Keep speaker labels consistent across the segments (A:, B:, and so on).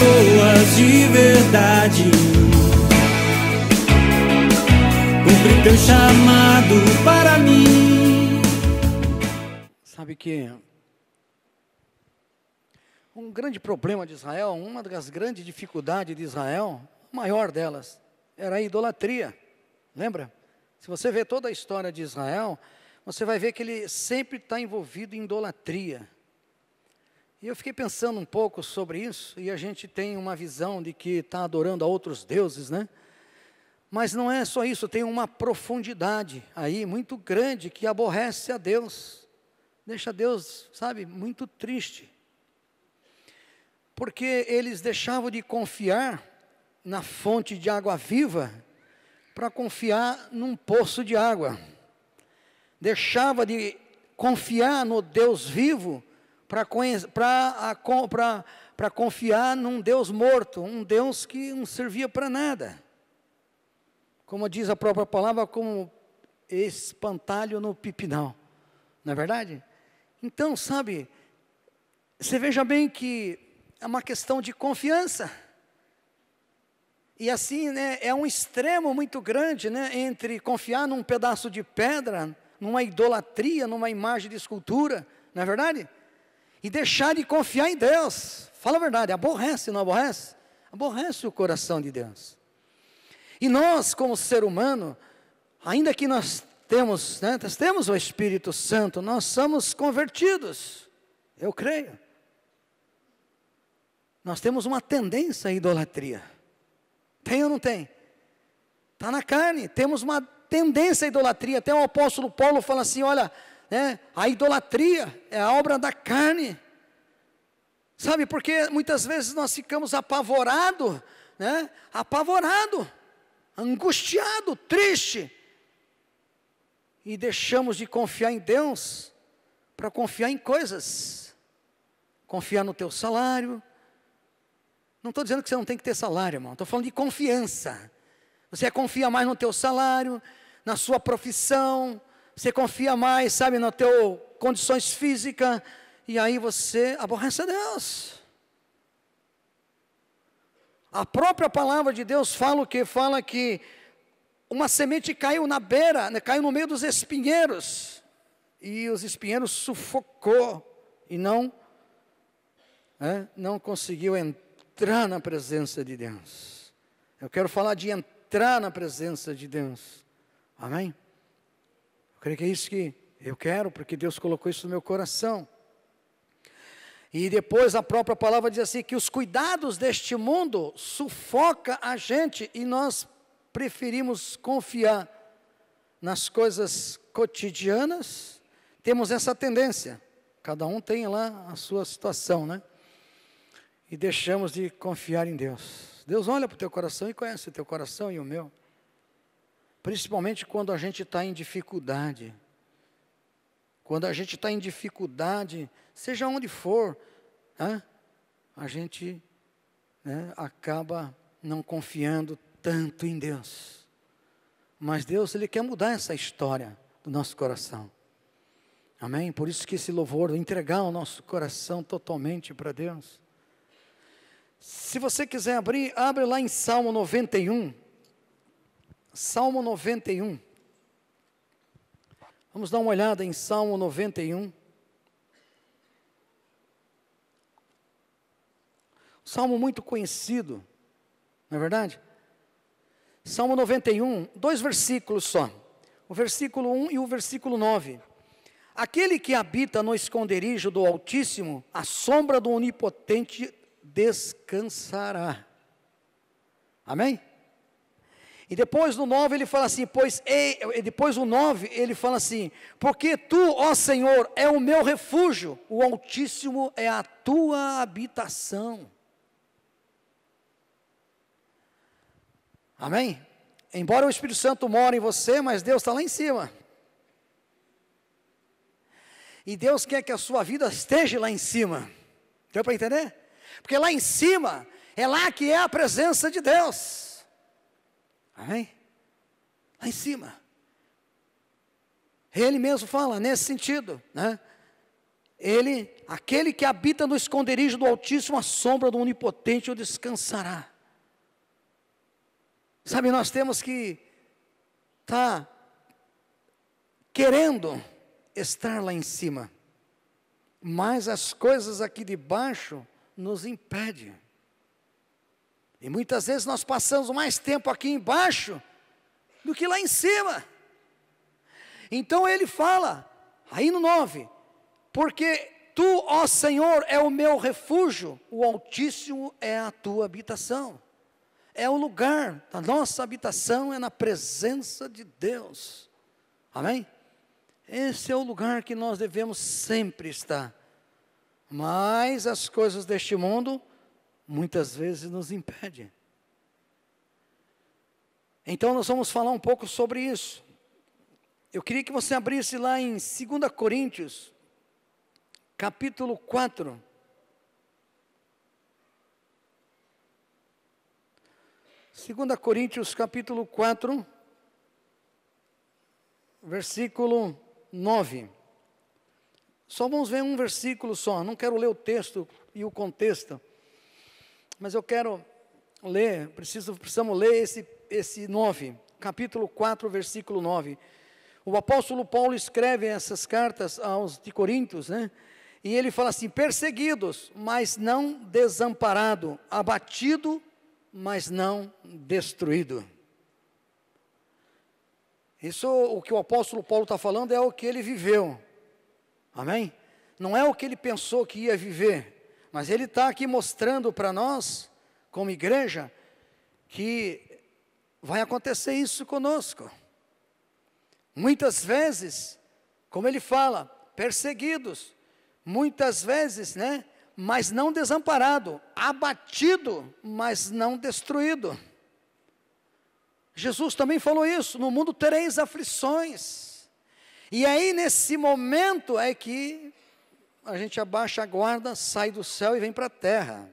A: pessoas de verdade. Cumpre teu chamado para mim.
B: Sabe que um grande problema de Israel, uma das grandes dificuldades de Israel, a maior delas, era a idolatria. Lembra? Se você vê toda a história de Israel, você vai ver que ele sempre está envolvido em idolatria. E eu fiquei pensando um pouco sobre isso, e a gente tem uma visão de que está adorando a outros deuses, né? Mas não é só isso, tem uma profundidade aí muito grande que aborrece a Deus, deixa Deus, sabe, muito triste. Porque eles deixavam de confiar na fonte de água viva para confiar num poço de água. Deixava de confiar no Deus vivo para confiar num Deus morto, um Deus que não servia para nada. Como diz a própria palavra, como espantalho no pipinal. Não é verdade? Então, sabe, você veja bem que é uma questão de confiança. E assim, né, é um extremo muito grande, né, entre confiar num pedaço de pedra, numa idolatria, numa imagem de escultura, não é verdade? e deixar de confiar em Deus. Fala a verdade, aborrece, não aborrece? Aborrece o coração de Deus. E nós, como ser humano, ainda que nós temos, né, nós temos o Espírito Santo, nós somos convertidos, eu creio. Nós temos uma tendência à idolatria. Tem ou não tem? Está na carne, temos uma tendência à idolatria. Até o apóstolo Paulo fala assim: olha, né? A idolatria é a obra da carne. Sabe, porque muitas vezes nós ficamos apavorados, né? Apavorado, angustiado, triste. E deixamos de confiar em Deus para confiar em coisas. Confiar no teu salário. Não estou dizendo que você não tem que ter salário, irmão. Estou falando de confiança. Você confia mais no teu salário, na sua profissão, você confia mais, sabe, na teu condições físicas, e aí você aborrece a Deus. A própria palavra de Deus fala o que? Fala que uma semente caiu na beira, né, caiu no meio dos espinheiros, e os espinheiros sufocou, e não, é, não conseguiu entrar na presença de Deus. Eu quero falar de entrar na presença de Deus. Amém? creio que é isso que eu quero, porque Deus colocou isso no meu coração. E depois a própria palavra diz assim: que os cuidados deste mundo sufoca a gente e nós preferimos confiar nas coisas cotidianas. Temos essa tendência, cada um tem lá a sua situação, né? E deixamos de confiar em Deus. Deus olha para o teu coração e conhece o teu coração e o meu. Principalmente quando a gente está em dificuldade. Quando a gente está em dificuldade, seja onde for, né, a gente né, acaba não confiando tanto em Deus. Mas Deus, Ele quer mudar essa história do nosso coração. Amém? Por isso que esse louvor, entregar o nosso coração totalmente para Deus. Se você quiser abrir, abre lá em Salmo 91. Salmo 91. Vamos dar uma olhada em Salmo 91. Salmo muito conhecido, não é verdade? Salmo 91, dois versículos só. O versículo 1 e o versículo 9. Aquele que habita no esconderijo do Altíssimo, a sombra do Onipotente descansará. Amém? E depois no 9 ele fala assim, pois depois no 9 ele fala assim, porque tu, ó Senhor, é o meu refúgio, o Altíssimo é a tua habitação. Amém? Embora o Espírito Santo mora em você, mas Deus está lá em cima. E Deus quer que a sua vida esteja lá em cima. Deu para entender? Porque lá em cima é lá que é a presença de Deus. Amém? Lá em cima. Ele mesmo fala nesse sentido, né? Ele, aquele que habita no esconderijo do Altíssimo, a sombra do Onipotente o descansará. Sabe, nós temos que estar tá querendo estar lá em cima, mas as coisas aqui de baixo nos impedem. E muitas vezes nós passamos mais tempo aqui embaixo do que lá em cima. Então ele fala, aí no 9: Porque tu, ó Senhor, é o meu refúgio, o Altíssimo é a tua habitação. É o lugar, a nossa habitação é na presença de Deus. Amém? Esse é o lugar que nós devemos sempre estar. Mas as coisas deste mundo muitas vezes nos impede. Então nós vamos falar um pouco sobre isso. Eu queria que você abrisse lá em 2 Coríntios, capítulo 4. Segunda Coríntios capítulo 4, versículo 9. Só vamos ver um versículo só, não quero ler o texto e o contexto, mas eu quero ler, preciso, precisamos ler esse, esse 9, capítulo 4, versículo 9. O apóstolo Paulo escreve essas cartas aos de Coríntios, né? E ele fala assim: perseguidos, mas não desamparado, abatido, mas não destruído. Isso, o que o apóstolo Paulo está falando é o que ele viveu, amém? Não é o que ele pensou que ia viver, mas ele está aqui mostrando para nós, como igreja, que vai acontecer isso conosco. Muitas vezes, como ele fala, perseguidos, muitas vezes, né? Mas não desamparado, abatido, mas não destruído. Jesus também falou isso: no mundo tereis aflições. E aí, nesse momento, é que a gente abaixa a guarda, sai do céu e vem para a terra.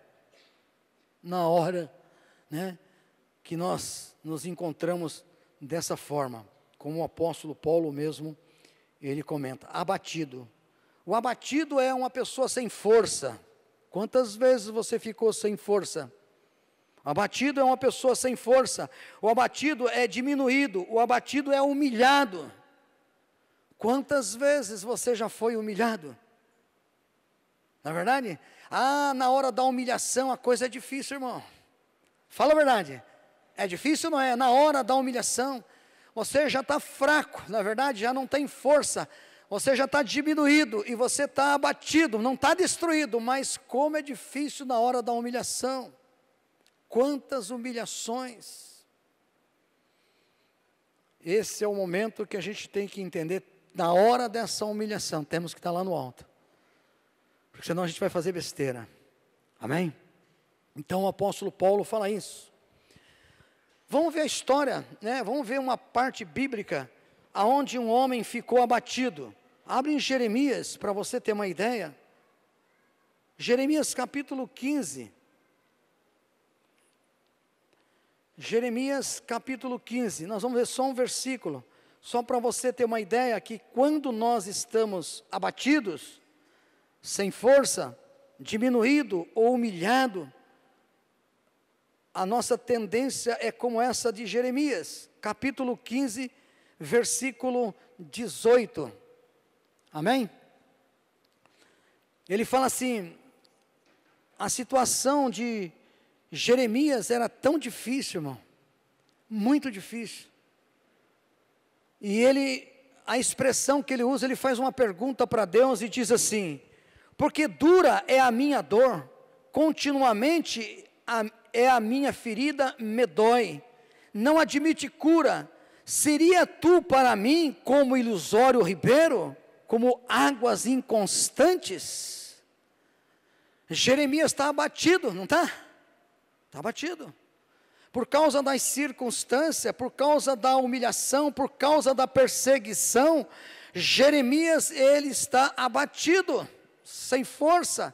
B: Na hora né, que nós nos encontramos dessa forma, como o apóstolo Paulo mesmo, ele comenta, abatido. O abatido é uma pessoa sem força. Quantas vezes você ficou sem força? abatido é uma pessoa sem força. O abatido é diminuído. O abatido é humilhado. Quantas vezes você já foi humilhado? Na é verdade? Ah, na hora da humilhação a coisa é difícil, irmão. Fala a verdade. É difícil, não é? Na hora da humilhação, você já está fraco, na é verdade, já não tem força. Você já está diminuído e você está abatido, não está destruído, mas como é difícil na hora da humilhação. Quantas humilhações. Esse é o momento que a gente tem que entender. Na hora dessa humilhação, temos que estar tá lá no alto porque senão a gente vai fazer besteira. Amém? Então o apóstolo Paulo fala isso. Vamos ver a história, né? Vamos ver uma parte bíblica aonde um homem ficou abatido. Abre em Jeremias para você ter uma ideia. Jeremias capítulo 15. Jeremias capítulo 15. Nós vamos ver só um versículo, só para você ter uma ideia que quando nós estamos abatidos, sem força, diminuído ou humilhado, a nossa tendência é como essa de Jeremias, capítulo 15, versículo 18. Amém? Ele fala assim: a situação de Jeremias era tão difícil, irmão, muito difícil. E ele, a expressão que ele usa, ele faz uma pergunta para Deus e diz assim: porque dura é a minha dor, continuamente a, é a minha ferida, me dói. Não admite cura. Seria tu para mim como ilusório ribeiro, como águas inconstantes? Jeremias está abatido, não está? Está abatido por causa das circunstâncias, por causa da humilhação, por causa da perseguição, Jeremias ele está abatido sem força.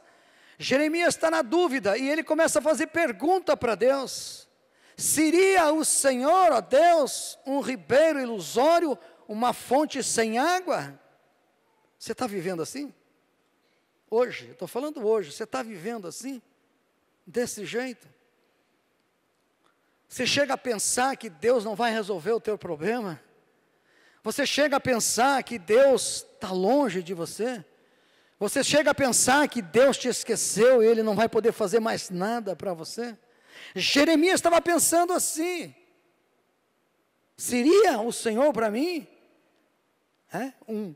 B: Jeremias está na dúvida e ele começa a fazer pergunta para Deus: seria o Senhor, ó Deus, um ribeiro ilusório, uma fonte sem água? Você está vivendo assim? Hoje, estou falando hoje, você está vivendo assim? Desse jeito? Você chega a pensar que Deus não vai resolver o teu problema? Você chega a pensar que Deus está longe de você? Você chega a pensar que Deus te esqueceu e Ele não vai poder fazer mais nada para você? Jeremias estava pensando assim: seria o Senhor para mim é, um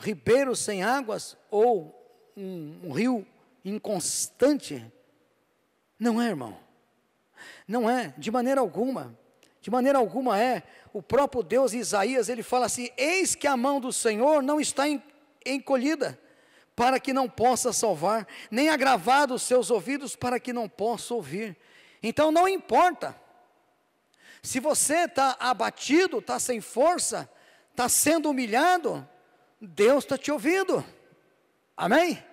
B: ribeiro sem águas ou um, um rio inconstante? Não é, irmão. Não é, de maneira alguma. De maneira alguma é. O próprio Deus, Isaías, ele fala assim: Eis que a mão do Senhor não está encolhida para que não possa salvar, nem agravado os seus ouvidos para que não possa ouvir. Então não importa. Se você está abatido, está sem força, está sendo humilhado, Deus está te ouvindo. Amém?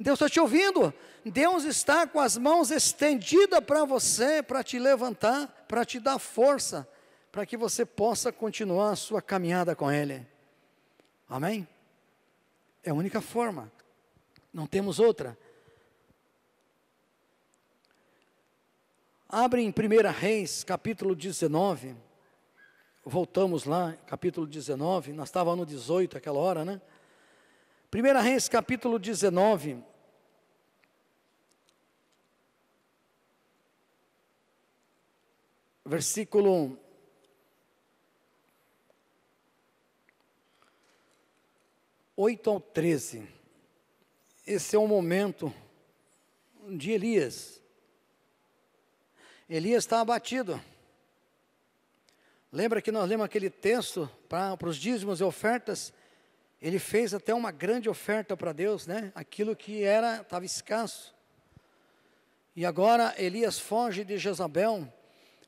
B: Deus está te ouvindo. Deus está com as mãos estendidas para você, para te levantar, para te dar força, para que você possa continuar a sua caminhada com Ele. Amém? É a única forma. Não temos outra. Abre em 1 Reis, capítulo 19. Voltamos lá, capítulo 19. Nós estávamos no 18 aquela hora, né? 1 Reis, capítulo 19. Versículo 8 ao 13. Esse é o momento de Elias. Elias está abatido. Lembra que nós lemos aquele texto para, para os dízimos e ofertas? Ele fez até uma grande oferta para Deus, né? Aquilo que era estava escasso. E agora Elias foge de Jezabel,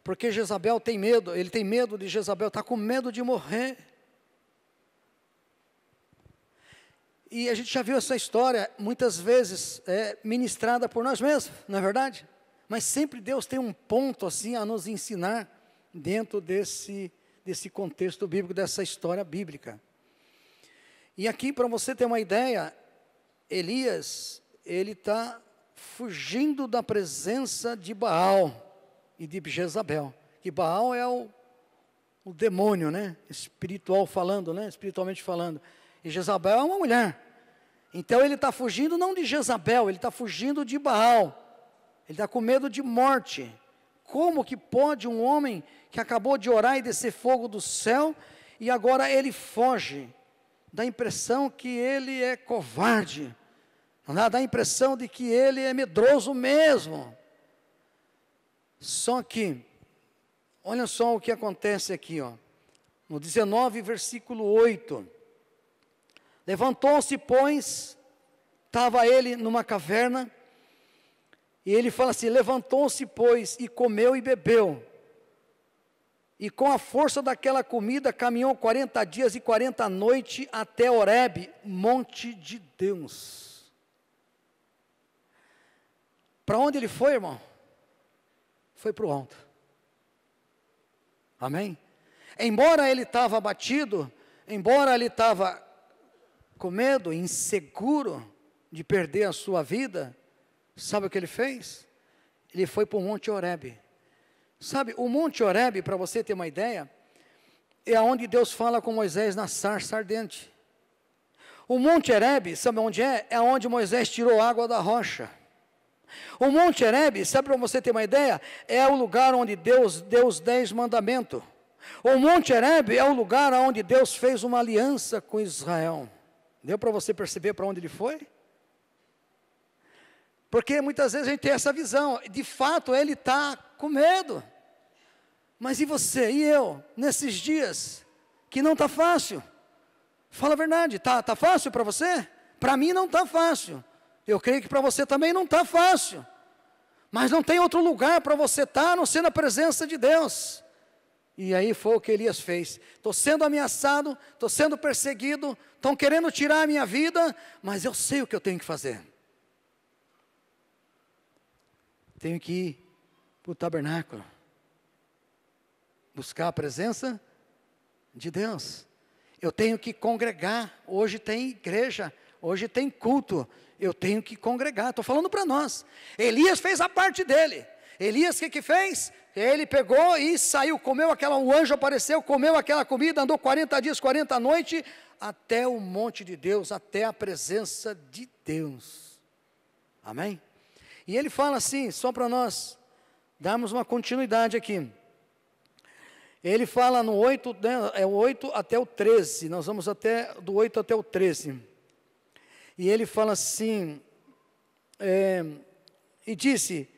B: porque Jezabel tem medo. Ele tem medo de Jezabel, está com medo de morrer. E a gente já viu essa história muitas vezes é, ministrada por nós mesmos, não é verdade? Mas sempre Deus tem um ponto assim a nos ensinar dentro desse, desse contexto bíblico, dessa história bíblica. E aqui, para você ter uma ideia, Elias, ele está fugindo da presença de Baal e de Jezabel. Que Baal é o, o demônio, né? Espiritual falando, né? Espiritualmente falando. E Jezabel é uma mulher. Então ele está fugindo não de Jezabel, ele está fugindo de Baal. Ele está com medo de morte. Como que pode um homem que acabou de orar e descer fogo do céu e agora ele foge? Dá a impressão que ele é covarde. Dá a impressão de que ele é medroso mesmo. Só que, olha só o que acontece aqui, ó, no 19, versículo 8. Levantou-se, pois, estava ele numa caverna, e ele fala assim: Levantou-se, pois, e comeu e bebeu. E com a força daquela comida caminhou 40 dias e 40 noites até Oreb, monte de Deus. Para onde ele foi, irmão? Foi para o alto. Amém? Embora ele estava abatido, embora ele estava com medo, inseguro de perder a sua vida, sabe o que ele fez? Ele foi para o Monte Horebe. Sabe, o Monte Horebe, para você ter uma ideia, é onde Deus fala com Moisés na sarça ardente. O Monte Horebe, sabe onde é? É onde Moisés tirou água da rocha. O Monte Horebe, sabe para você ter uma ideia? É o lugar onde Deus deu os dez mandamentos. O Monte Horebe é o lugar onde Deus fez uma aliança com Israel. Deu para você perceber para onde ele foi? Porque muitas vezes a gente tem essa visão, de fato ele está com medo. Mas e você e eu, nesses dias, que não está fácil? Fala a verdade, tá, tá fácil para você? Para mim não está fácil. Eu creio que para você também não está fácil. Mas não tem outro lugar para você estar tá, a não ser na presença de Deus. E aí foi o que Elias fez. Estou sendo ameaçado, estou sendo perseguido, estão querendo tirar a minha vida, mas eu sei o que eu tenho que fazer. Tenho que ir para o tabernáculo, buscar a presença de Deus. Eu tenho que congregar. Hoje tem igreja, hoje tem culto. Eu tenho que congregar. Estou falando para nós. Elias fez a parte dele. Elias o que, que fez? Ele pegou e saiu, comeu aquela, o anjo apareceu, comeu aquela comida, andou 40 dias, 40 noites, até o monte de Deus, até a presença de Deus. Amém? E ele fala assim, só para nós darmos uma continuidade aqui. Ele fala no 8, né, é o 8 até o 13, nós vamos até do 8 até o 13. E ele fala assim, é, e disse: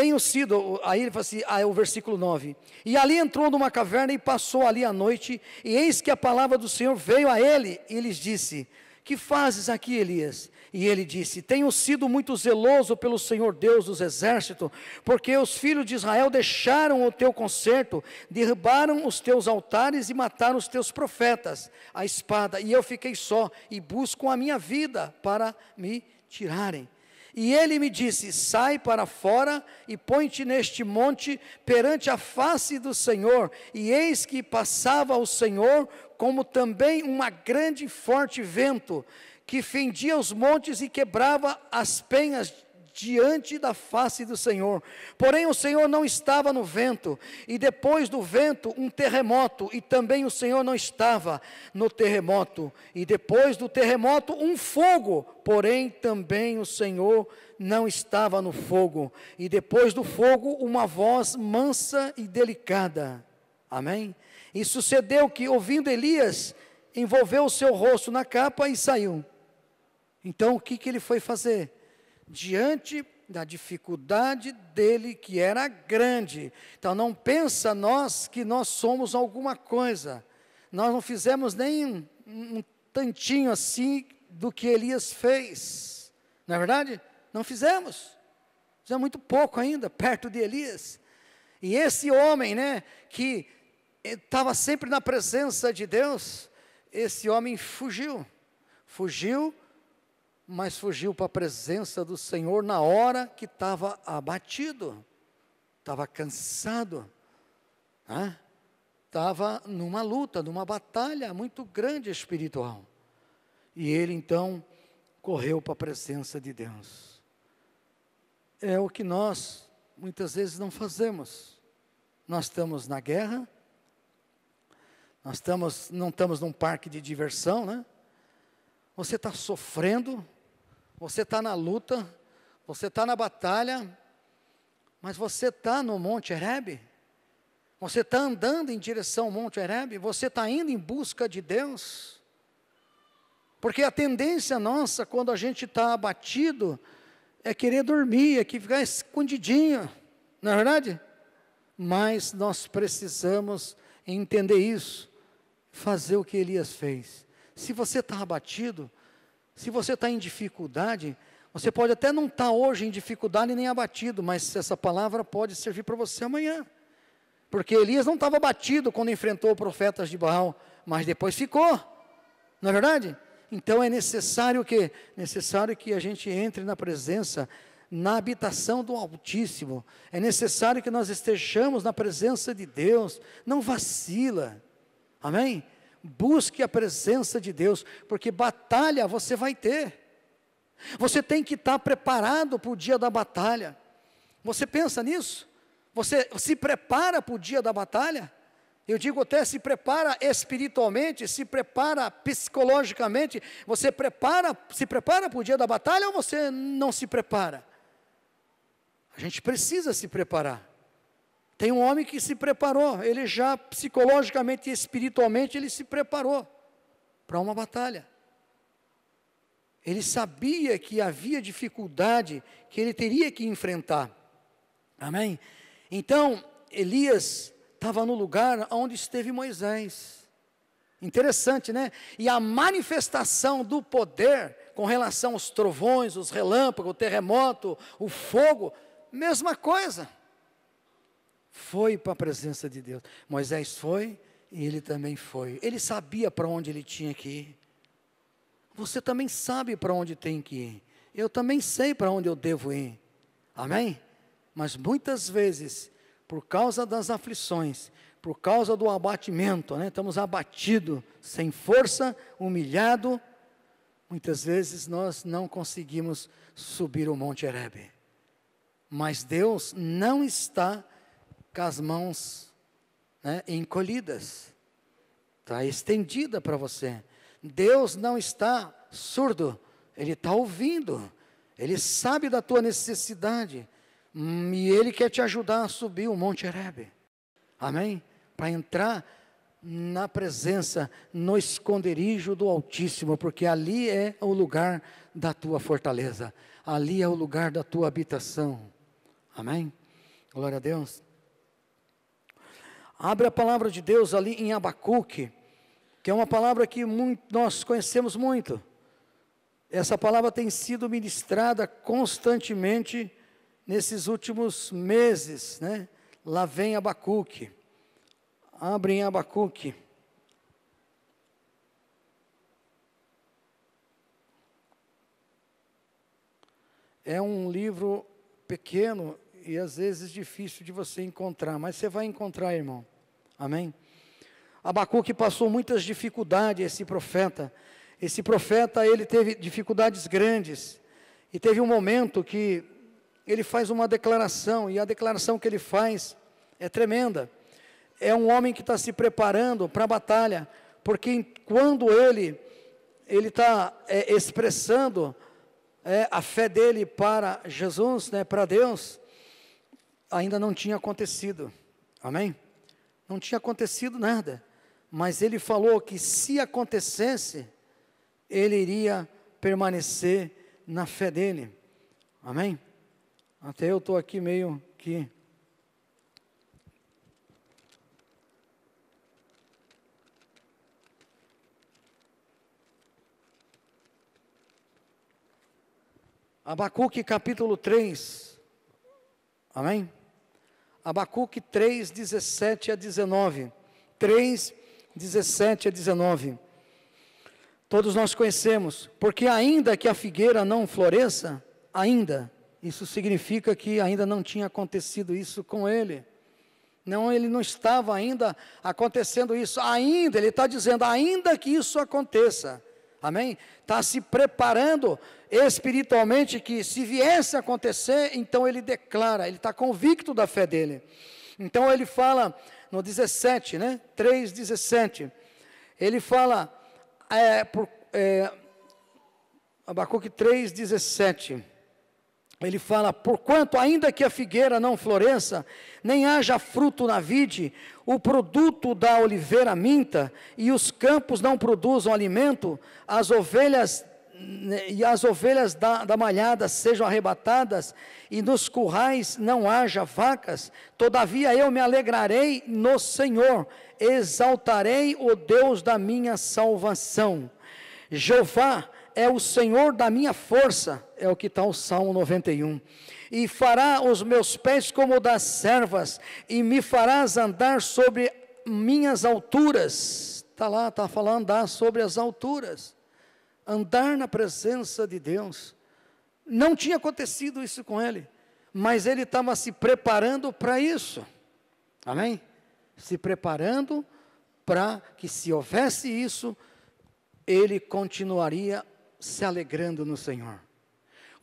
B: tenho sido, aí ele fala assim, ah, é o versículo 9. E ali entrou numa caverna e passou ali a noite, e eis que a palavra do Senhor veio a ele e lhes disse: Que fazes aqui, Elias? E ele disse: Tenho sido muito zeloso pelo Senhor Deus dos exércitos, porque os filhos de Israel deixaram o teu conserto, derrubaram os teus altares e mataram os teus profetas, a espada, e eu fiquei só, e busco a minha vida para me tirarem. E ele me disse: Sai para fora e põe-te neste monte perante a face do Senhor. E eis que passava o Senhor, como também uma grande e forte vento, que fendia os montes e quebrava as penhas diante da face do Senhor. Porém, o Senhor não estava no vento, e depois do vento, um terremoto, e também o Senhor não estava no terremoto, e depois do terremoto, um fogo, porém também o Senhor não estava no fogo, e depois do fogo, uma voz mansa e delicada. Amém? E sucedeu que, ouvindo Elias, envolveu o seu rosto na capa e saiu. Então, o que, que ele foi fazer? diante da dificuldade dele que era grande. Então não pensa nós que nós somos alguma coisa. Nós não fizemos nem um, um tantinho assim do que Elias fez. Não é verdade? Não fizemos. Fizemos muito pouco ainda, perto de Elias. E esse homem, né, que estava sempre na presença de Deus, esse homem fugiu. Fugiu mas fugiu para a presença do Senhor na hora que estava abatido, estava cansado, né? estava numa luta, numa batalha muito grande espiritual. E ele então correu para a presença de Deus. É o que nós muitas vezes não fazemos. Nós estamos na guerra, nós estamos, não estamos num parque de diversão, né? Você está sofrendo, você está na luta, você está na batalha, mas você está no Monte Ereb? Você está andando em direção ao Monte Ereb? Você está indo em busca de Deus? Porque a tendência nossa, quando a gente está abatido, é querer dormir, é que ficar escondidinho, não é verdade? Mas nós precisamos entender isso, fazer o que Elias fez. Se você está abatido, se você está em dificuldade, você pode até não estar tá hoje em dificuldade nem abatido, mas essa palavra pode servir para você amanhã. Porque Elias não estava abatido quando enfrentou profetas de Baal, mas depois ficou. Não é verdade? Então é necessário que necessário que a gente entre na presença, na habitação do Altíssimo. É necessário que nós estejamos na presença de Deus. Não vacila. Amém? Busque a presença de Deus, porque batalha você vai ter. Você tem que estar preparado para o dia da batalha. Você pensa nisso? Você se prepara para o dia da batalha? Eu digo até se prepara espiritualmente, se prepara psicologicamente, você prepara, se prepara para o dia da batalha ou você não se prepara? A gente precisa se preparar. Tem um homem que se preparou, ele já psicologicamente e espiritualmente ele se preparou para uma batalha. Ele sabia que havia dificuldade que ele teria que enfrentar. Amém? Então, Elias estava no lugar onde esteve Moisés. Interessante, né? E a manifestação do poder com relação aos trovões, os relâmpagos, o terremoto, o fogo, mesma coisa foi para a presença de Deus. Moisés foi e ele também foi. Ele sabia para onde ele tinha que ir. Você também sabe para onde tem que ir. Eu também sei para onde eu devo ir. Amém? Mas muitas vezes, por causa das aflições, por causa do abatimento, né? estamos abatidos, sem força, humilhado, muitas vezes nós não conseguimos subir o Monte Ereb. Mas Deus não está com as mãos né, encolhidas, está estendida para você. Deus não está surdo, Ele está ouvindo, Ele sabe da tua necessidade, hum, e Ele quer te ajudar a subir o Monte Erebe, amém? Para entrar na presença, no esconderijo do Altíssimo, porque ali é o lugar da tua fortaleza, ali é o lugar da tua habitação. Amém? Glória a Deus. Abre a palavra de Deus ali em Abacuque, que é uma palavra que muito, nós conhecemos muito. Essa palavra tem sido ministrada constantemente nesses últimos meses, né? Lá vem Abacuque. Abre em Abacuque. É um livro pequeno e às vezes difícil de você encontrar, mas você vai encontrar, irmão. Amém? Abacuque passou muitas dificuldades, esse profeta. Esse profeta, ele teve dificuldades grandes. E teve um momento que ele faz uma declaração, e a declaração que ele faz é tremenda. É um homem que está se preparando para a batalha, porque quando ele ele está é, expressando é, a fé dele para Jesus, né, para Deus, ainda não tinha acontecido. Amém? não tinha acontecido nada. Mas ele falou que se acontecesse, ele iria permanecer na fé dele. Amém? Até eu estou aqui meio que. Abacuque capítulo 3. Amém? Abacuque 3, 17 a 19. 3, 17 a 19. Todos nós conhecemos, porque ainda que a figueira não floresça, ainda, isso significa que ainda não tinha acontecido isso com ele. Não, ele não estava ainda acontecendo isso. Ainda, ele está dizendo, ainda que isso aconteça, Amém? Está se preparando espiritualmente que se viesse a acontecer, então ele declara, ele está convicto da fé dele. Então ele fala no 17, né? 3:17. Ele fala, é, por, é, Abacuque 3,17 ele fala: Porquanto, ainda que a figueira não floresça, nem haja fruto na vide, o produto da oliveira minta, e os campos não produzam alimento, as ovelhas né, e as ovelhas da, da malhada sejam arrebatadas, e nos currais não haja vacas, todavia eu me alegrarei no Senhor, exaltarei o Deus da minha salvação. Jeová, é o Senhor da minha força, é o que está o Salmo 91. E fará os meus pés como das servas, e me farás andar sobre minhas alturas. Está lá, está falando andar sobre as alturas. Andar na presença de Deus. Não tinha acontecido isso com ele, mas ele estava se preparando para isso. Amém? Se preparando para que se houvesse isso, ele continuaria se alegrando no Senhor.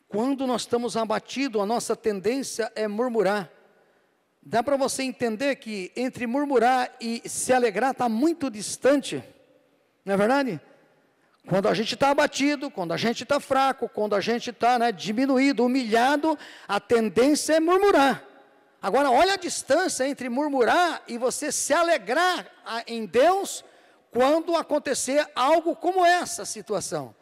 B: Quando nós estamos abatidos, a nossa tendência é murmurar. Dá para você entender que entre murmurar e se alegrar está muito distante, não é verdade? Quando a gente está abatido, quando a gente está fraco, quando a gente está né, diminuído, humilhado, a tendência é murmurar. Agora, olha a distância entre murmurar e você se alegrar ah, em Deus quando acontecer algo como essa situação.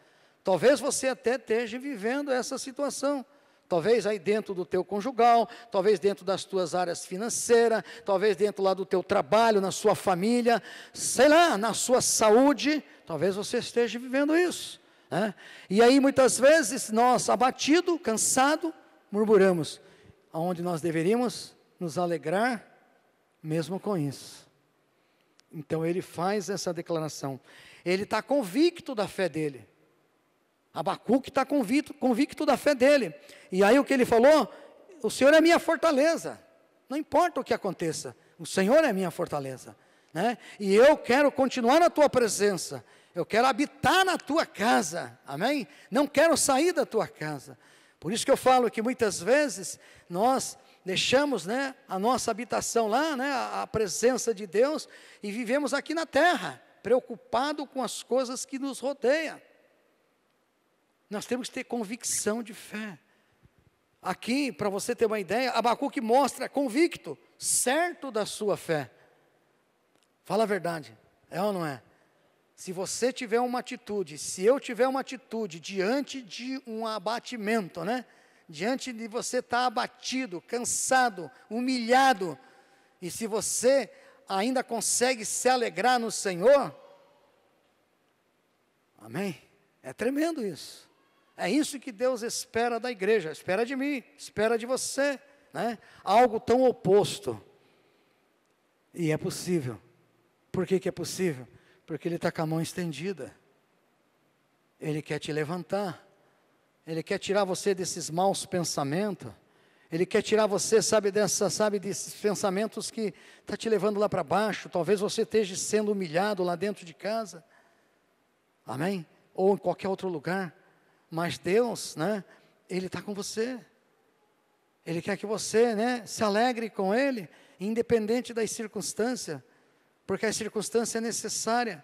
B: Talvez você até esteja vivendo essa situação. Talvez aí dentro do teu conjugal, talvez dentro das tuas áreas financeiras, talvez dentro lá do teu trabalho, na sua família, sei lá, na sua saúde, talvez você esteja vivendo isso. Né? E aí muitas vezes nós, abatido, cansado, murmuramos, aonde nós deveríamos nos alegrar mesmo com isso. Então ele faz essa declaração. Ele está convicto da fé dele. Abacuque está convicto, convicto da fé dele. E aí o que ele falou? O Senhor é minha fortaleza. Não importa o que aconteça, o Senhor é minha fortaleza. Né? E eu quero continuar na tua presença. Eu quero habitar na tua casa. Amém? Não quero sair da tua casa. Por isso que eu falo que muitas vezes nós deixamos né, a nossa habitação lá, né, a presença de Deus, e vivemos aqui na terra, preocupado com as coisas que nos rodeiam. Nós temos que ter convicção de fé. Aqui, para você ter uma ideia, Abacuque mostra convicto, certo da sua fé. Fala a verdade, é ou não é? Se você tiver uma atitude, se eu tiver uma atitude diante de um abatimento, né? Diante de você estar tá abatido, cansado, humilhado, e se você ainda consegue se alegrar no Senhor, amém? É tremendo isso. É isso que Deus espera da igreja, espera de mim, espera de você, né? Algo tão oposto. E é possível. Por que, que é possível? Porque Ele está com a mão estendida. Ele quer te levantar. Ele quer tirar você desses maus pensamentos. Ele quer tirar você, sabe, dessa, sabe, desses pensamentos que está te levando lá para baixo. Talvez você esteja sendo humilhado lá dentro de casa. Amém? Ou em qualquer outro lugar. Mas Deus, né, Ele está com você. Ele quer que você né, se alegre com Ele, independente das circunstâncias, porque a circunstância é necessária.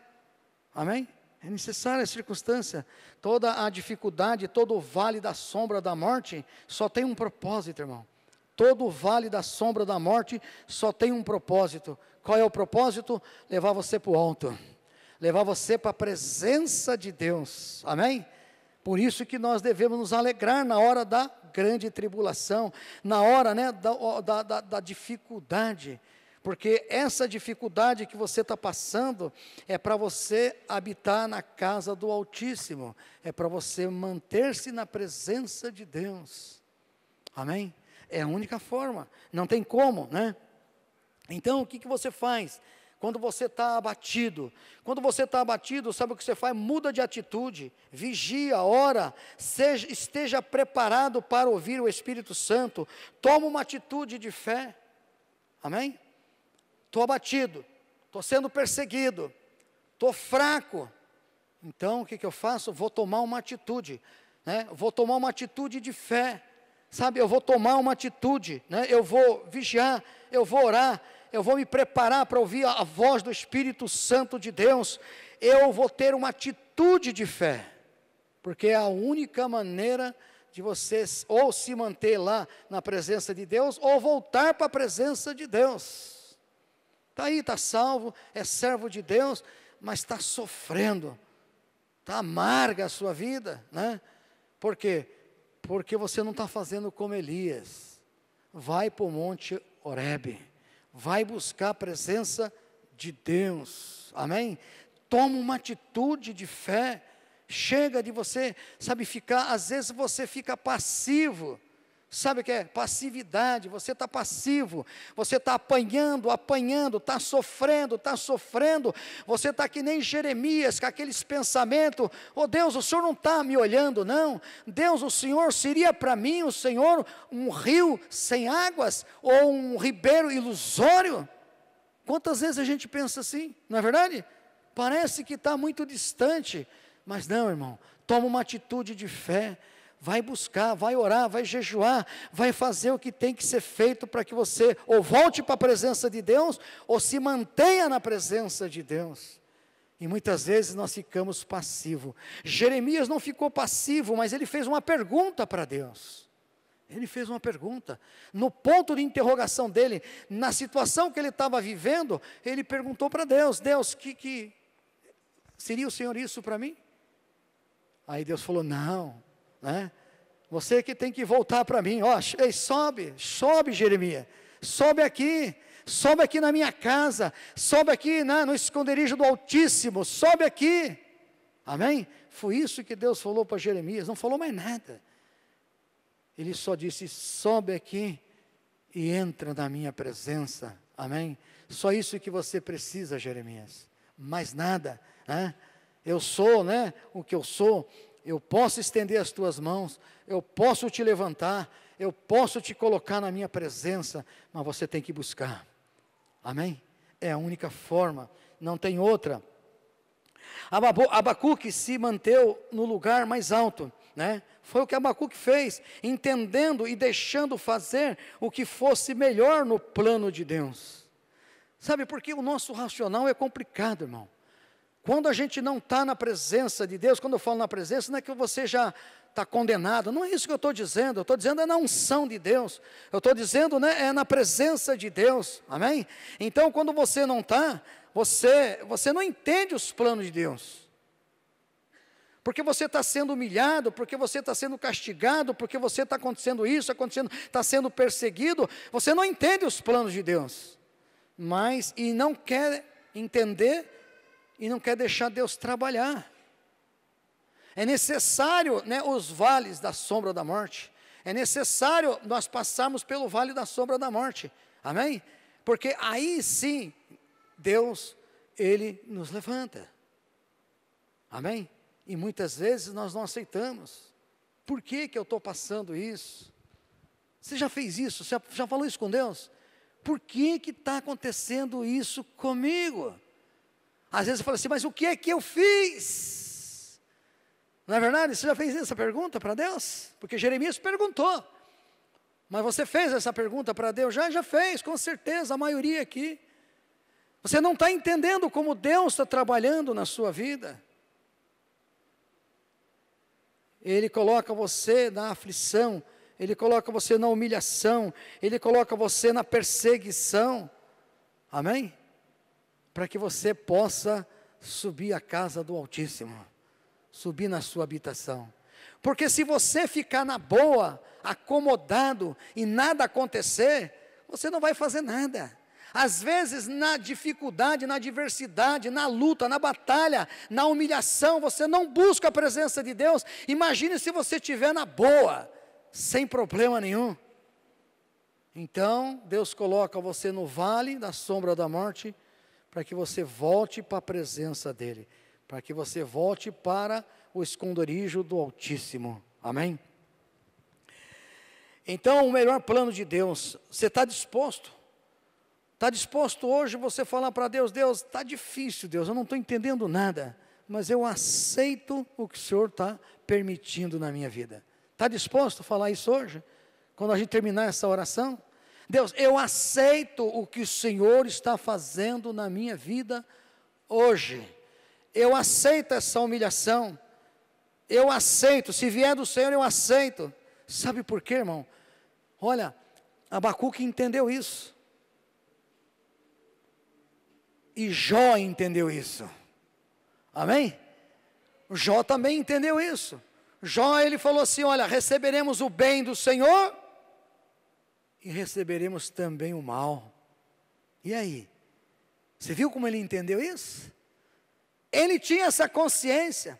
B: Amém? É necessária a circunstância. Toda a dificuldade, todo o vale da sombra da morte, só tem um propósito, irmão. Todo o vale da sombra da morte só tem um propósito. Qual é o propósito? Levar você para o alto, levar você para a presença de Deus. Amém? Por isso que nós devemos nos alegrar na hora da grande tribulação, na hora né, da, da, da dificuldade, porque essa dificuldade que você está passando é para você habitar na casa do Altíssimo, é para você manter-se na presença de Deus. Amém? É a única forma, não tem como, né? Então, o que, que você faz? quando você está abatido. Quando você está abatido, sabe o que você faz? Muda de atitude, vigia, ora, seja, esteja preparado para ouvir o Espírito Santo, toma uma atitude de fé. Amém? Estou abatido, estou sendo perseguido, estou fraco. Então o que, que eu faço? Vou tomar uma atitude, né? vou tomar uma atitude de fé. Sabe, eu vou tomar uma atitude, né? eu vou vigiar, eu vou orar, eu vou me preparar para ouvir a voz do Espírito Santo de Deus, eu vou ter uma atitude de fé, porque é a única maneira de você ou se manter lá na presença de Deus, ou voltar para a presença de Deus. Está aí, está salvo, é servo de Deus, mas está sofrendo, está amarga a sua vida, né? Por quê? Porque você não está fazendo como Elias. Vai para o Monte Horebe vai buscar a presença de Deus. Amém? Toma uma atitude de fé. Chega de você, sabe, ficar, às vezes você fica passivo. Sabe o que é? Passividade. Você está passivo, você está apanhando, apanhando, está sofrendo, está sofrendo. Você está que nem Jeremias, com aqueles pensamentos: Oh Deus, o Senhor não está me olhando, não. Deus, o Senhor seria para mim, o Senhor, um rio sem águas ou um ribeiro ilusório? Quantas vezes a gente pensa assim, não é verdade? Parece que está muito distante, mas não, irmão. Toma uma atitude de fé vai buscar, vai orar, vai jejuar, vai fazer o que tem que ser feito para que você ou volte para a presença de Deus ou se mantenha na presença de Deus. E muitas vezes nós ficamos passivos. Jeremias não ficou passivo, mas ele fez uma pergunta para Deus. Ele fez uma pergunta. No ponto de interrogação dele, na situação que ele estava vivendo, ele perguntou para Deus: Deus, que, que seria o Senhor isso para mim? Aí Deus falou: Não, né? Você que tem que voltar para mim, ó, ei, sobe, sobe, Jeremias, sobe aqui, sobe aqui na minha casa, sobe aqui né, no esconderijo do Altíssimo, sobe aqui. Amém? Foi isso que Deus falou para Jeremias, não falou mais nada. Ele só disse: sobe aqui e entra na minha presença. Amém? Só isso que você precisa, Jeremias. Mais nada. Né? Eu sou né, o que eu sou, eu posso estender as tuas mãos, eu posso te levantar, eu posso te colocar na minha presença, mas você tem que buscar. Amém? É a única forma, não tem outra. Abacuque se manteve no lugar mais alto, né? Foi o que Abacuque fez, entendendo e deixando fazer o que fosse melhor no plano de Deus. Sabe, por que o nosso racional é complicado, irmão. Quando a gente não está na presença de Deus, quando eu falo na presença, não é que você já está condenado, não é isso que eu estou dizendo, eu estou dizendo é na unção de Deus, eu estou dizendo né, é na presença de Deus, amém? Então, quando você não está, você, você não entende os planos de Deus, porque você está sendo humilhado, porque você está sendo castigado, porque você está acontecendo isso, acontecendo, está sendo perseguido, você não entende os planos de Deus, mas, e não quer entender e não quer deixar Deus trabalhar. É necessário né, os vales da sombra da morte. É necessário nós passarmos pelo vale da sombra da morte. Amém? Porque aí sim, Deus, Ele nos levanta. Amém? E muitas vezes nós não aceitamos. Por que, que eu estou passando isso? Você já fez isso? Você já falou isso com Deus? Por que está acontecendo isso comigo? Às vezes você fala assim, mas o que é que eu fiz? Não é verdade? Você já fez essa pergunta para Deus? Porque Jeremias perguntou. Mas você fez essa pergunta para Deus? Já, já fez, com certeza, a maioria aqui. Você não está entendendo como Deus está trabalhando na sua vida. Ele coloca você na aflição, Ele coloca você na humilhação, Ele coloca você na perseguição. Amém? para que você possa subir à casa do Altíssimo, subir na sua habitação. Porque se você ficar na boa, acomodado e nada acontecer, você não vai fazer nada. Às vezes, na dificuldade, na adversidade, na luta, na batalha, na humilhação, você não busca a presença de Deus. Imagine se você estiver na boa, sem problema nenhum. Então, Deus coloca você no vale da sombra da morte para que você volte para a presença dEle, para que você volte para o esconderijo do Altíssimo. Amém? Então, o melhor plano de Deus, você está disposto? Está disposto hoje você falar para Deus: Deus, está difícil, Deus, eu não estou entendendo nada, mas eu aceito o que o Senhor está permitindo na minha vida. Está disposto a falar isso hoje? Quando a gente terminar essa oração? Deus, eu aceito o que o Senhor está fazendo na minha vida hoje. Eu aceito essa humilhação. Eu aceito. Se vier do Senhor, eu aceito. Sabe por quê, irmão? Olha, Abacuque entendeu isso. E Jó entendeu isso. Amém? Jó também entendeu isso. Jó ele falou assim: "Olha, receberemos o bem do Senhor e receberemos também o mal. E aí? Você viu como ele entendeu isso? Ele tinha essa consciência.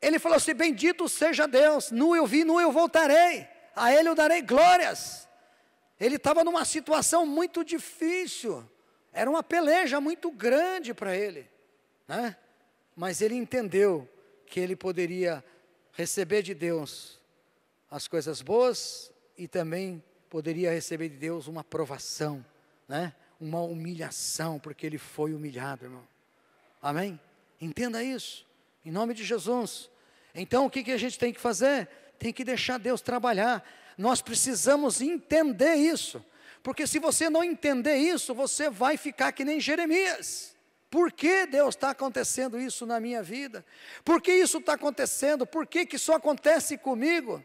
B: Ele falou assim: Bendito seja Deus, nu eu vi, nu eu voltarei, a Ele eu darei glórias. Ele estava numa situação muito difícil, era uma peleja muito grande para ele, né? mas ele entendeu que ele poderia receber de Deus as coisas boas e também poderia receber de Deus uma provação, né? uma humilhação, porque ele foi humilhado, irmão. Amém? Entenda isso, em nome de Jesus. Então, o que, que a gente tem que fazer? Tem que deixar Deus trabalhar. Nós precisamos entender isso, porque se você não entender isso, você vai ficar que nem Jeremias. Por que Deus está acontecendo isso na minha vida? Por que isso está acontecendo? Por que, que isso acontece comigo?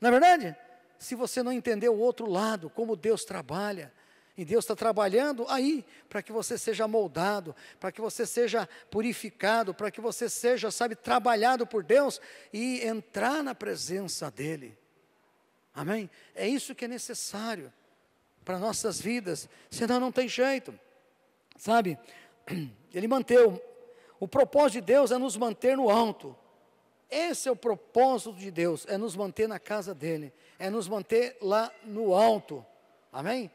B: Não é verdade? se você não entender o outro lado, como Deus trabalha. E Deus está trabalhando aí para que você seja moldado, para que você seja purificado, para que você seja, sabe, trabalhado por Deus e entrar na presença dEle. Amém? É isso que é necessário para nossas vidas, senão não tem jeito, sabe? Ele manteu. O propósito de Deus é nos manter no alto. Esse é o propósito de Deus, é nos manter na casa dEle é nos manter lá no alto. Amém?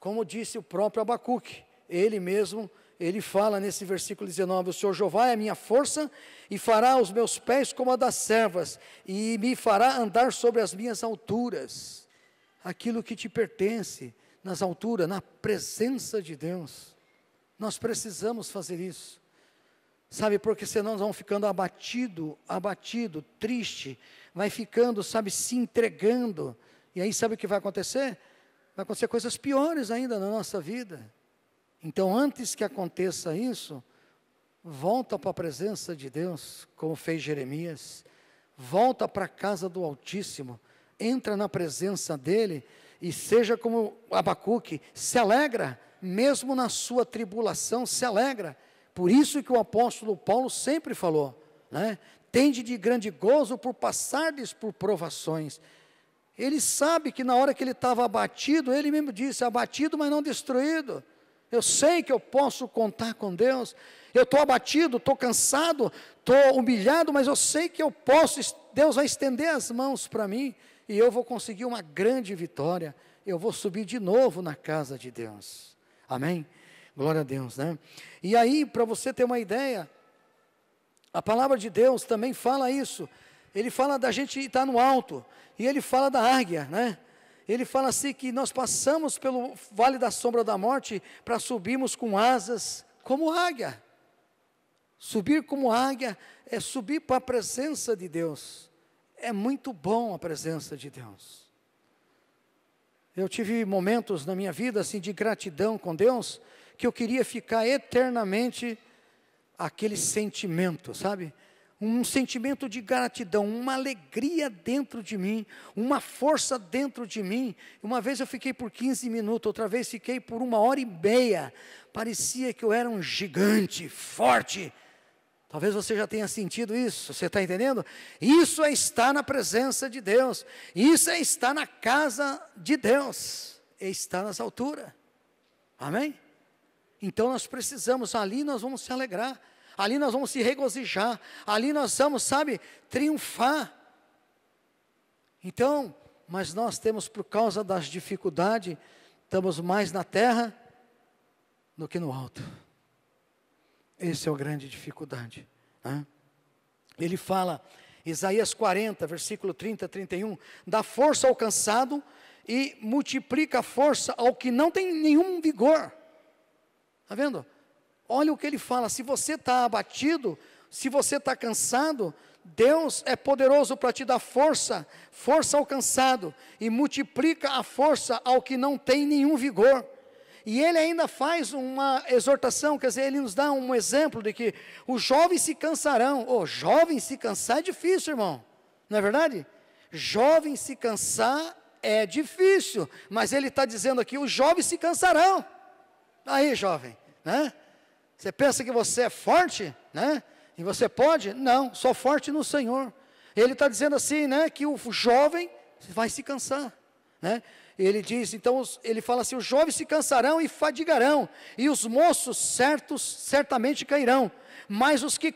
B: Como disse o próprio Abacuque, ele mesmo, ele fala nesse versículo 19: O Senhor Jeová é a minha força e fará os meus pés como a das servas e me fará andar sobre as minhas alturas. Aquilo que te pertence nas alturas, na presença de Deus. Nós precisamos fazer isso. Sabe, porque senão nós vamos ficando abatido, abatido, triste, vai ficando, sabe, se entregando. E aí sabe o que vai acontecer? Vai acontecer coisas piores ainda na nossa vida. Então, antes que aconteça isso, volta para a presença de Deus, como fez Jeremias, volta para a casa do Altíssimo, entra na presença dele e seja como Abacuque, se alegra, mesmo na sua tribulação, se alegra. Por isso que o apóstolo Paulo sempre falou, né? Tende de grande gozo por passardes por provações. Ele sabe que na hora que ele estava abatido, ele mesmo disse: abatido, mas não destruído. Eu sei que eu posso contar com Deus. Eu estou abatido, estou cansado, estou humilhado, mas eu sei que eu posso. Deus vai estender as mãos para mim e eu vou conseguir uma grande vitória. Eu vou subir de novo na casa de Deus. Amém? Glória a Deus, né? E aí, para você ter uma ideia, a palavra de Deus também fala isso. Ele fala da gente estar no alto, e ele fala da águia, né? Ele fala assim que nós passamos pelo vale da sombra da morte para subirmos com asas como águia. Subir como águia é subir para a presença de Deus. É muito bom a presença de Deus. Eu tive momentos na minha vida assim de gratidão com Deus, que eu queria ficar eternamente aquele sentimento, sabe? Um sentimento de gratidão, uma alegria dentro de mim, uma força dentro de mim. Uma vez eu fiquei por 15 minutos, outra vez fiquei por uma hora e meia. Parecia que eu era um gigante, forte. Talvez você já tenha sentido isso, você está entendendo? Isso é estar na presença de Deus, isso é estar na casa de Deus, é estar nessa altura. Amém? Então nós precisamos, ali nós vamos se alegrar, ali nós vamos se regozijar, ali nós vamos, sabe, triunfar. Então, mas nós temos por causa das dificuldades, estamos mais na terra do que no alto. Essa é a grande dificuldade. Né? Ele fala, Isaías 40, versículo 30, 31, dá força ao cansado e multiplica a força ao que não tem nenhum vigor. Está vendo? Olha o que ele fala: se você está abatido, se você está cansado, Deus é poderoso para te dar força, força ao cansado, e multiplica a força ao que não tem nenhum vigor. E ele ainda faz uma exortação, quer dizer, ele nos dá um exemplo de que os jovens se cansarão. Oh, jovem se cansar é difícil, irmão. Não é verdade? Jovem se cansar é difícil, mas ele está dizendo aqui: os jovens se cansarão. Aí, jovem, né? Você pensa que você é forte, né? E você pode? Não, só forte no Senhor. Ele está dizendo assim, né? Que o jovem vai se cansar, né? Ele diz, então, ele fala assim: os jovens se cansarão e fadigarão, e os moços certos certamente cairão, mas os que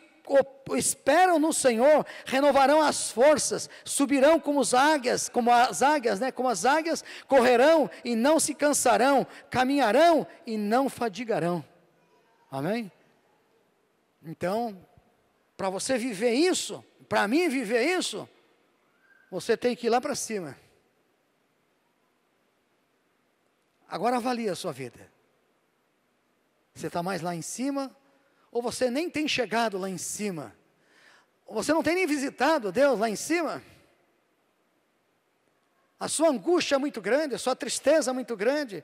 B: esperam no Senhor renovarão as forças, subirão como as águias, como as águias, né? Como as águias correrão e não se cansarão, caminharão e não fadigarão. Amém? Então, para você viver isso, para mim viver isso, você tem que ir lá para cima. Agora avalie a sua vida. Você está mais lá em cima, ou você nem tem chegado lá em cima? Você não tem nem visitado Deus lá em cima? A sua angústia é muito grande, a sua tristeza é muito grande.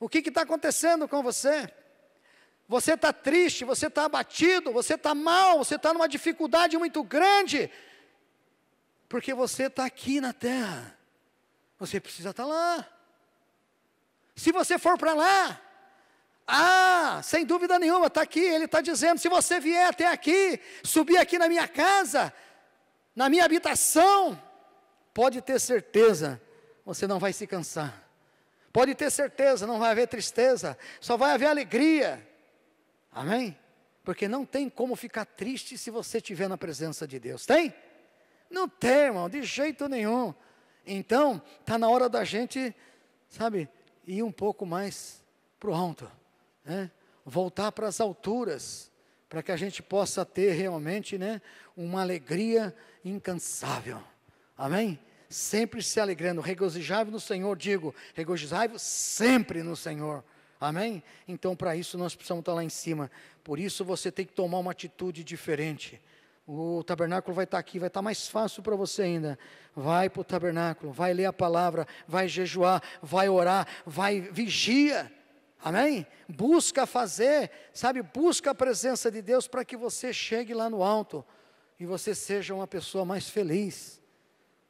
B: O que está acontecendo com você? você está triste, você está abatido, você está mal, você está numa dificuldade muito grande, porque você está aqui na terra, você precisa estar tá lá. Se você for para lá, ah, sem dúvida nenhuma, está aqui, ele está dizendo: se você vier até aqui, subir aqui na minha casa, na minha habitação, pode ter certeza, você não vai se cansar. Pode ter certeza, não vai haver tristeza, só vai haver alegria. Amém? Porque não tem como ficar triste se você estiver na presença de Deus. Tem? Não tem, irmão, de jeito nenhum. Então, está na hora da gente, sabe, ir um pouco mais para o alto, né? voltar para as alturas, para que a gente possa ter realmente né, uma alegria incansável. Amém? Sempre se alegrando, regozijai-vos no Senhor, digo, regozijai-vos sempre no Senhor. Amém? Então, para isso, nós precisamos estar tá lá em cima. Por isso, você tem que tomar uma atitude diferente. O tabernáculo vai estar tá aqui, vai estar tá mais fácil para você ainda. Vai para o tabernáculo, vai ler a palavra, vai jejuar, vai orar, vai vigia. Amém? Busca fazer, sabe? Busca a presença de Deus para que você chegue lá no alto e você seja uma pessoa mais feliz.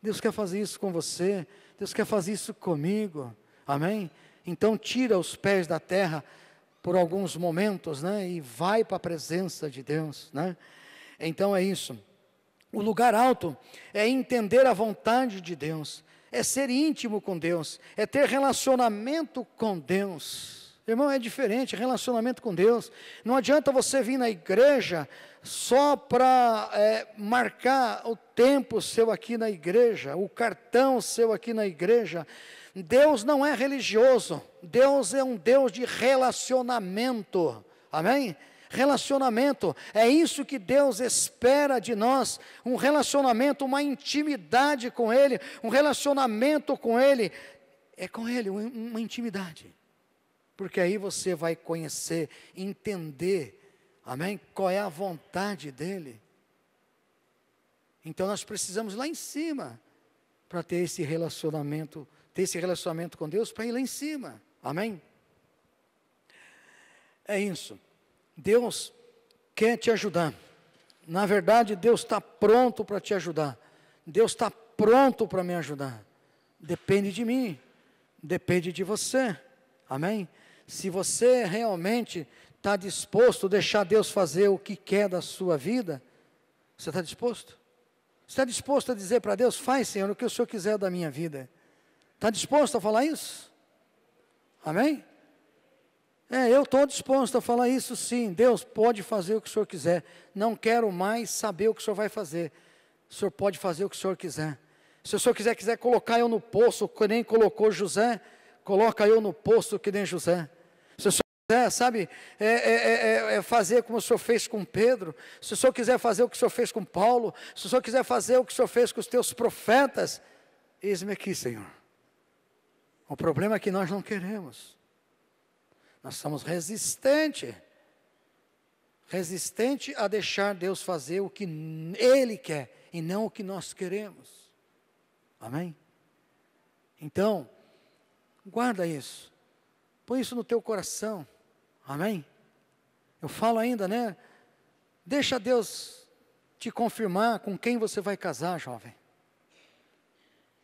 B: Deus quer fazer isso com você, Deus quer fazer isso comigo. Amém? Então tira os pés da terra por alguns momentos, né, e vai para a presença de Deus, né? Então é isso. O lugar alto é entender a vontade de Deus, é ser íntimo com Deus, é ter relacionamento com Deus. Irmão, é diferente relacionamento com Deus. Não adianta você vir na igreja só para é, marcar o tempo seu aqui na igreja, o cartão seu aqui na igreja. Deus não é religioso, Deus é um Deus de relacionamento. Amém? Relacionamento, é isso que Deus espera de nós, um relacionamento, uma intimidade com Ele, um relacionamento com Ele, é com Ele, uma intimidade, porque aí você vai conhecer, entender, amém? Qual é a vontade dEle. Então nós precisamos lá em cima, para ter esse relacionamento ter esse relacionamento com Deus para ir lá em cima. Amém? É isso. Deus quer te ajudar. Na verdade, Deus está pronto para te ajudar. Deus está pronto para me ajudar. Depende de mim. Depende de você. Amém? Se você realmente está disposto a deixar Deus fazer o que quer da sua vida, você está disposto? Você está disposto a dizer para Deus: faz, Senhor, o que o Senhor quiser da minha vida? Está disposto a falar isso? Amém? É, eu estou disposto a falar isso sim. Deus pode fazer o que o senhor quiser. Não quero mais saber o que o senhor vai fazer. O senhor pode fazer o que o senhor quiser. Se o senhor quiser, quiser colocar eu no poço, que nem colocou José, coloca eu no poço que nem José. Se o senhor quiser, sabe, é, é, é, fazer como o senhor fez com Pedro, se o senhor quiser fazer o que o senhor fez com Paulo, se o senhor quiser fazer o que o senhor fez com os teus profetas, eis-me aqui, Senhor. O problema é que nós não queremos. Nós somos resistentes. Resistente a deixar Deus fazer o que Ele quer e não o que nós queremos. Amém? Então, guarda isso. Põe isso no teu coração. Amém? Eu falo ainda, né? Deixa Deus te confirmar com quem você vai casar, jovem.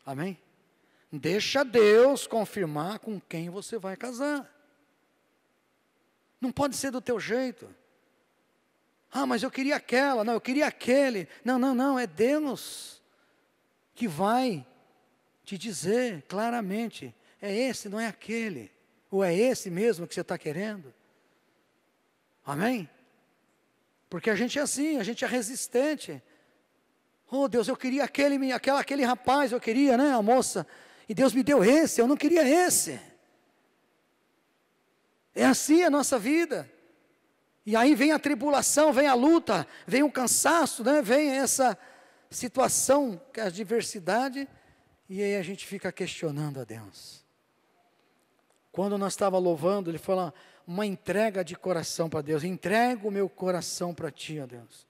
B: Amém? Deixa Deus confirmar com quem você vai casar. Não pode ser do teu jeito. Ah, mas eu queria aquela, não, eu queria aquele. Não, não, não, é Deus que vai te dizer claramente: é esse, não é aquele. Ou é esse mesmo que você está querendo. Amém? Porque a gente é assim, a gente é resistente. Oh Deus, eu queria aquele, aquela, aquele rapaz, eu queria, né, a moça. E Deus me deu esse, eu não queria esse. É assim a nossa vida. E aí vem a tribulação, vem a luta, vem o cansaço, né? vem essa situação, que é a diversidade, e aí a gente fica questionando a Deus. Quando nós estava louvando, ele falou uma entrega de coração para Deus. Entrego o meu coração para ti, ó Deus.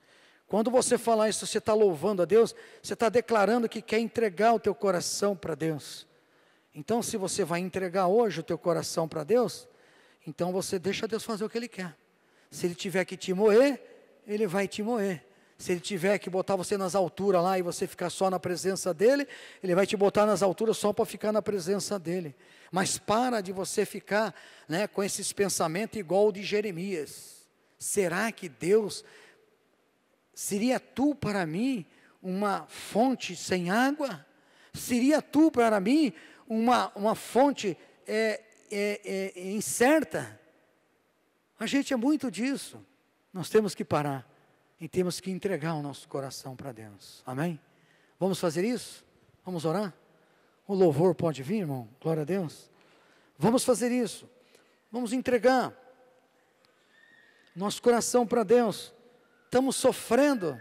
B: Quando você falar isso, você está louvando a Deus, você está declarando que quer entregar o teu coração para Deus. Então, se você vai entregar hoje o teu coração para Deus, então você deixa Deus fazer o que Ele quer. Se Ele tiver que te moer, Ele vai te moer. Se Ele tiver que botar você nas alturas lá e você ficar só na presença dEle, Ele vai te botar nas alturas só para ficar na presença dEle. Mas para de você ficar né, com esses pensamentos igual o de Jeremias. Será que Deus Seria tu para mim uma fonte sem água? Seria tu para mim uma, uma fonte é, é, é, incerta? A gente é muito disso. Nós temos que parar e temos que entregar o nosso coração para Deus. Amém? Vamos fazer isso? Vamos orar? O louvor pode vir, irmão? Glória a Deus. Vamos fazer isso. Vamos entregar nosso coração para Deus estamos sofrendo,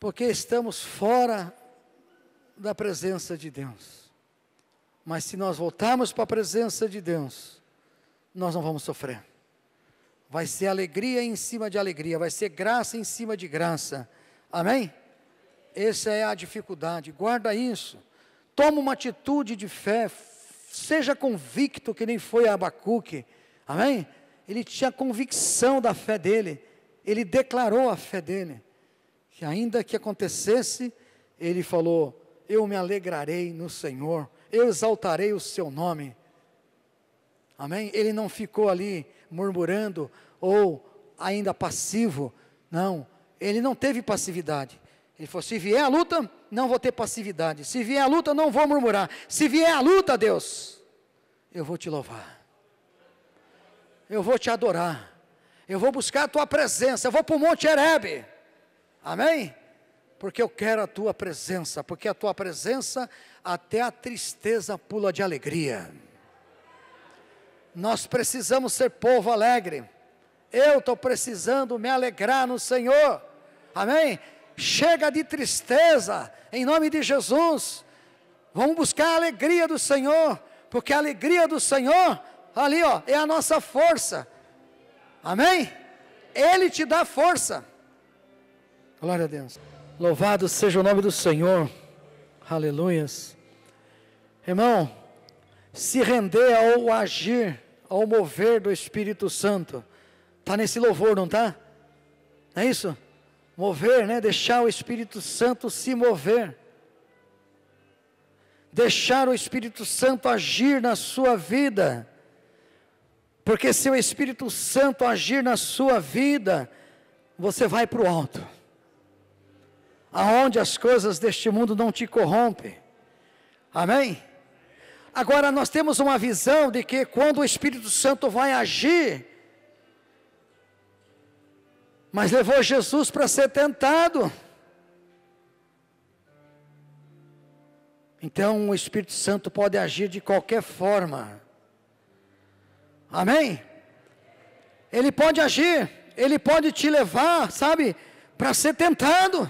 B: porque estamos fora da presença de Deus. Mas se nós voltarmos para a presença de Deus, nós não vamos sofrer. Vai ser alegria em cima de alegria, vai ser graça em cima de graça. Amém? Essa é a dificuldade, guarda isso. Toma uma atitude de fé, seja convicto que nem foi Abacuque. Amém? ele tinha convicção da fé dele, ele declarou a fé dele, que ainda que acontecesse, ele falou: Eu me alegrarei no Senhor, eu exaltarei o seu nome. Amém? Ele não ficou ali murmurando ou ainda passivo, não, ele não teve passividade. Ele falou: se vier a luta, não vou ter passividade. Se vier a luta, não vou murmurar. Se vier a luta, Deus, eu vou te louvar eu vou te adorar, eu vou buscar a tua presença, eu vou para o Monte Ereb, amém? Porque eu quero a tua presença, porque a tua presença até a tristeza pula de alegria. Nós precisamos ser povo alegre. Eu estou precisando me alegrar no Senhor. Amém? Chega de tristeza, em nome de Jesus. Vamos buscar a alegria do Senhor, porque a alegria do Senhor Ali, ó, é a nossa força. Amém? Ele te dá força. Glória a Deus. Louvado seja o nome do Senhor. Aleluias. Irmão, se render ao agir, ao mover do Espírito Santo. Está nesse louvor, não está? Não é isso? Mover, né? Deixar o Espírito Santo se mover. Deixar o Espírito Santo agir na sua vida. Porque se o Espírito Santo agir na sua vida, você vai para o alto. Aonde as coisas deste mundo não te corrompem. Amém? Agora nós temos uma visão de que quando o Espírito Santo vai agir, mas levou Jesus para ser tentado. Então o Espírito Santo pode agir de qualquer forma. Amém? Ele pode agir, ele pode te levar, sabe, para ser tentado.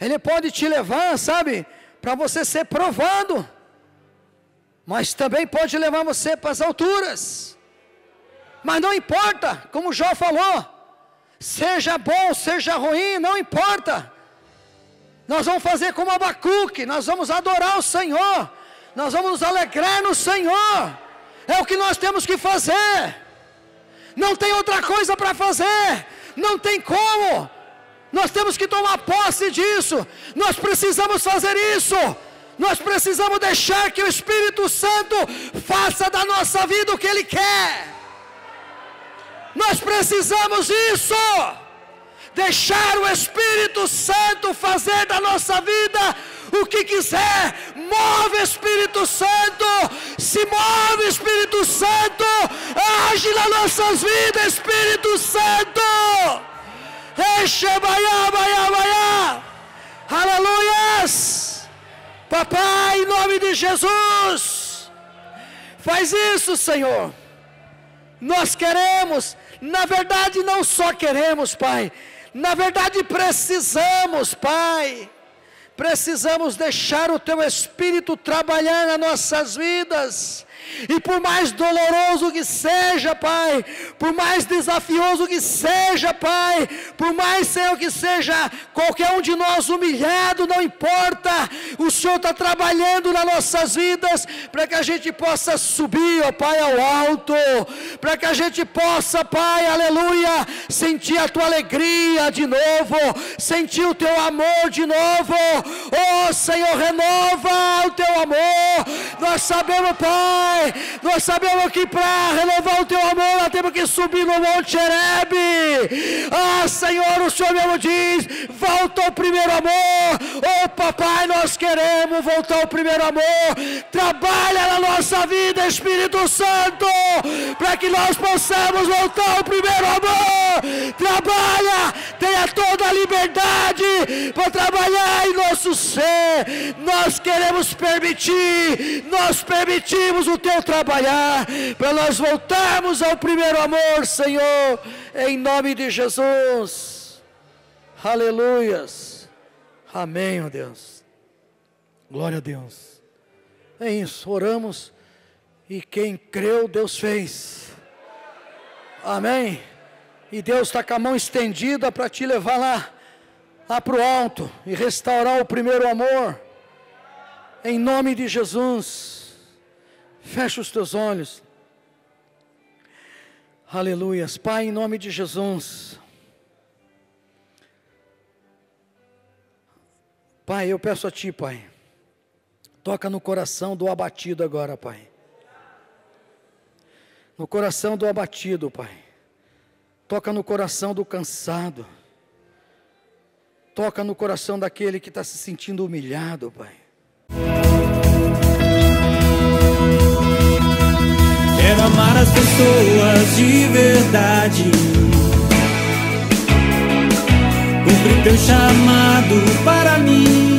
B: Ele pode te levar, sabe, para você ser provado. Mas também pode
A: levar você para as alturas. Mas não importa, como Jó falou, seja bom, seja ruim, não importa. Nós vamos fazer como Abacuque, nós vamos adorar o Senhor, nós vamos nos alegrar no Senhor. É o que nós temos que fazer. Não tem outra coisa para fazer. Não tem como. Nós temos que tomar posse disso. Nós precisamos fazer isso. Nós precisamos deixar que o Espírito Santo faça da nossa vida o que Ele quer. Nós precisamos disso. Deixar o Espírito Santo fazer da nossa vida o que quiser. Move, Espírito Santo. Se move, Espírito Santo. Age nas nossas vidas, Espírito Santo. Eixa, vaiá, vaiá, vaiá! Aleluias. Papai, em nome de Jesus. Faz isso, Senhor. Nós queremos, na verdade, não só queremos, Pai, na verdade precisamos, Pai precisamos deixar o Teu Espírito trabalhar nas nossas vidas, e por mais doloroso que seja, Pai, por mais desafioso que seja, Pai, por mais, Senhor, que seja qualquer um de nós humilhado, não importa, o Senhor está trabalhando nas nossas vidas para que a gente possa subir, ó Pai, ao alto, para que a gente possa, Pai, aleluia, sentir a tua alegria de novo, sentir o teu amor de novo, ó oh, Senhor, renova o teu amor, nós sabemos, Pai nós sabemos que para renovar o teu amor, nós temos que subir no Monte Herebe. Ah, Senhor, o Senhor mesmo diz: volta ao primeiro amor. Oh, papai, nós queremos voltar ao primeiro amor. Trabalha na nossa vida, Espírito Santo, para que nós possamos voltar ao primeiro amor. Trabalha, tenha toda a liberdade para trabalhar trabalhar em nosso ser. Nós queremos permitir, nós permitimos o teu trabalhar, para nós voltarmos ao primeiro amor, Senhor, em nome de Jesus. Aleluias. Amém, ó Deus.
B: Glória a Deus. É isso, oramos e quem creu, Deus fez. Amém. E Deus está com a mão estendida para te levar lá lá ah, para o alto e restaurar o primeiro amor. Em nome de Jesus. Fecha os teus olhos. Aleluias. Pai, em nome de Jesus. Pai, eu peço a Ti, Pai. Toca no coração do abatido agora, Pai. No coração do abatido, Pai. Toca no coração do cansado Toca no coração daquele que está se sentindo humilhado, Pai. Quero amar as pessoas de verdade.
A: Cumpre teu chamado para mim.